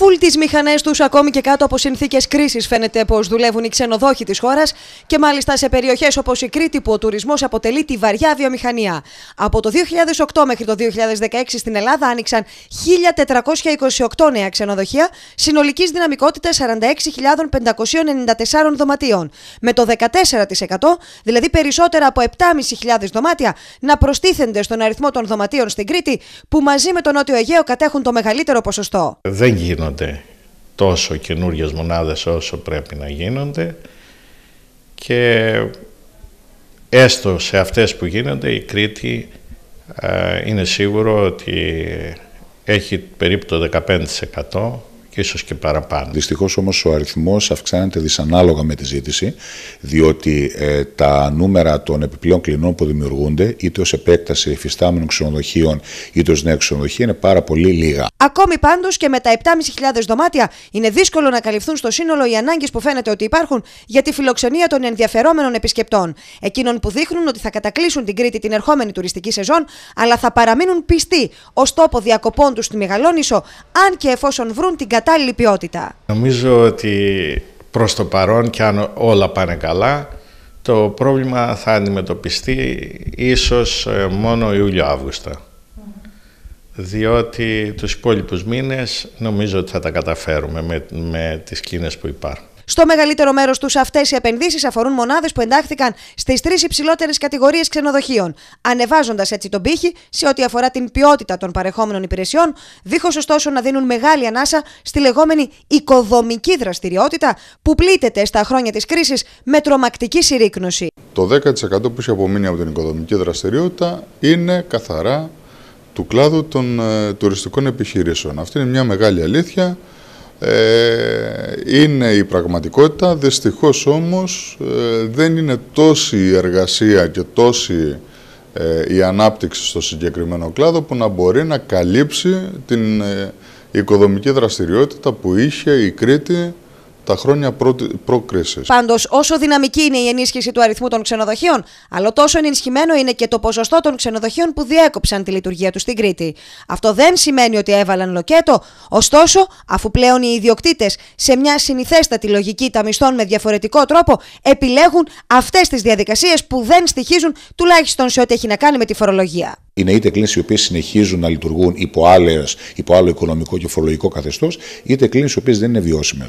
Φουλ τις μηχανές τους, ακόμη και κάτω από συνθήκες κρίσης, φαίνεται πως δουλεύουν οι ξενοδόχοι της χώρας και μάλιστα σε περιοχές όπως η Κρήτη, που ο τουρισμός αποτελεί τη βαριά βιομηχανία. Από το 2008 μέχρι το 2016 στην Ελλάδα άνοιξαν 1.428 νέα ξενοδοχεία, συνολικής δυναμικότητας 46.594 δωματίων. Με το 14%, δηλαδή περισσότερα από 7.500 δωμάτια, να προστίθενται στον αριθμό των δωματίων στην Κρήτη, που μαζί με τον Νότιο Αιγαίο κατέχουν το μεγαλύτερο ποσοστό. Δεν γίνονται γίνονται τόσο καινούριε μονάδες όσο πρέπει να γίνονται και έστω σε αυτές που γίνονται η Κρήτη ε, είναι σίγουρο ότι έχει περίπου το 15% ίσως και παραπάνω. Δυστυχώς όμως ο αριθμός αυξάνεται δυσανάλογα με τη ζήτηση, διότι ε, τα νούμερα των επιπλέον κλινών που δημιουργούνται, είτε ως επέκταση υφιστάμενων ξενοδοχείων, είτε ως νέα ξενοδοχεία, είναι πάρα πολύ λίγα. Ακόμη πάντως και με τα 7.500 δωμάτια είναι δύσκολο να καλυφθούν στο σύνολο οι ανάγκες που φαίνεται ότι υπάρχουν για τη φιλοξενία των ενδιαφερόμενων επισκεπτών, εκείνων που δείχνουν ότι θα κατακλείσουν την Κρήτη την ερχόμενη τουριστική σεζόν, αλλά θα παραμείνουν πιστοί ως τόπο διακοπών τους στη Μεγαλόνισο, αν και εφόσον βρουν την κατάσταση Νομίζω ότι προς το παρόν και αν όλα πάνε καλά, το πρόβλημα θα αντιμετωπιστεί ίσως ε, μόνο Ιούλιο-Αύγουστο. Διότι τους υπόλοιπους μήνες νομίζω ότι θα τα καταφέρουμε με, με τις κίνες που υπάρχουν. Το μεγαλύτερο μέρος τους, αυτές οι επενδύσεις αφορούν μονάδες που εντάχθηκαν στις τρεις υψηλότερες κατηγορίες ξενοδοχείων, ανεβάζοντας έτσι τον πύχη σε ό,τι αφορά την ποιότητα των παρεχόμενων υπηρεσιών, δίχως ωστόσο να δίνουν μεγάλη ανάσα στη λεγόμενη οικοδομική δραστηριότητα που πλήττεται στα χρόνια της κρίσης με τρομακτική συρρήκνωση. Το 10% που έχει απομείνει από την οικοδομική δραστηριότητα είναι καθαρά του κλάδου των ε, τουριστικών επιχειρήσεων. Αυτή είναι μια μεγάλη αλήθεια. Ε, είναι η πραγματικότητα. Δυστυχώς όμως ε, δεν είναι τόση η εργασία και τόση ε, η ανάπτυξη στο συγκεκριμένο κλάδο που να μπορεί να καλύψει την οικοδομική δραστηριότητα που είχε η Κρήτη τα χρόνια πρόκρισης. Πάντως, όσο δυναμική είναι η ενίσχυση του αριθμού των ξενοδοχείων, αλλά τόσο ενισχυμένο είναι και το ποσοστό των ξενοδοχείων που διέκοψαν τη λειτουργία τους στην Κρήτη. Αυτό δεν σημαίνει ότι έβαλαν λοκέτο. Ωστόσο, αφού πλέον οι ιδιοκτήτες σε μια συνηθέστατη λογική τα μισθών με διαφορετικό τρόπο επιλέγουν αυτές τις διαδικασίες που δεν στοιχίζουν τουλάχιστον σε ό,τι έχει να κάνει με τη φορολογία. Είναι είτε κλίνες οι οποίες συνεχίζουν να λειτουργούν υπό, άλλες, υπό άλλο οικονομικό και φορολογικό καθεστώς, είτε κλίνες οι οποίες δεν είναι βιώσιμες.